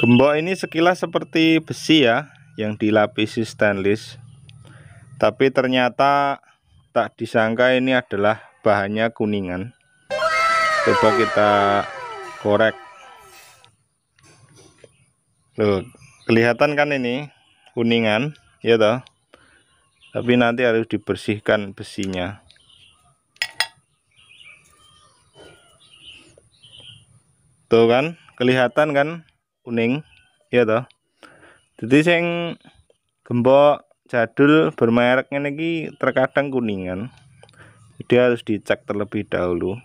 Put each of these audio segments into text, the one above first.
Gembok ini sekilas seperti besi ya yang dilapisi stainless. Tapi ternyata tak disangka ini adalah bahannya kuningan. Coba kita korek. Loh, kelihatan kan ini kuningan, ya toh? Tapi nanti harus dibersihkan besinya. Tuh kan, kelihatan kan kuning ya toh jadi sing gembok jadul bermerek ini terkadang kuningan jadi harus dicek terlebih dahulu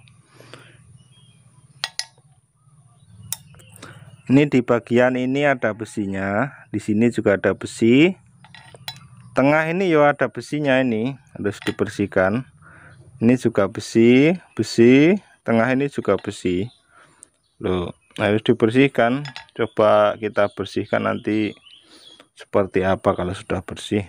ini di bagian ini ada besinya di sini juga ada besi tengah ini ya ada besinya ini harus dibersihkan ini juga besi besi tengah ini juga besi loh harus dibersihkan coba kita bersihkan nanti seperti apa kalau sudah bersih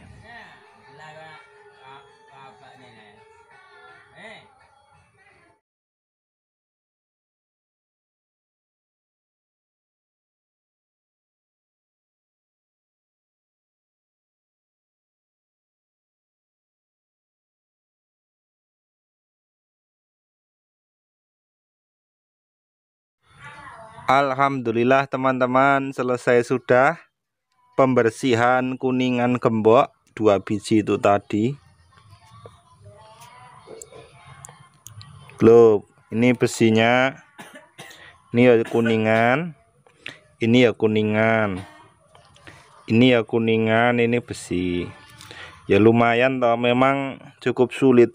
Alhamdulillah teman-teman selesai sudah pembersihan kuningan gembok dua biji itu tadi Loh, ini besinya ini ya kuningan ini ya kuningan ini ya kuningan ini besi ya lumayan toh memang cukup sulit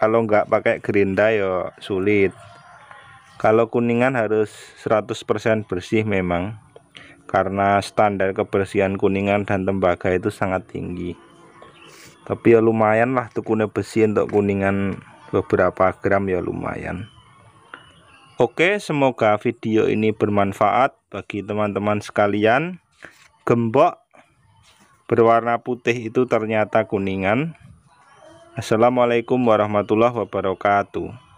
kalau nggak pakai gerinda ya sulit kalau kuningan harus 100% bersih memang karena standar kebersihan kuningan dan tembaga itu sangat tinggi. Tapi ya lumayan lah tukunya besi untuk kuningan beberapa gram ya lumayan. Oke, semoga video ini bermanfaat bagi teman-teman sekalian. Gembok berwarna putih itu ternyata kuningan. Assalamualaikum warahmatullahi wabarakatuh.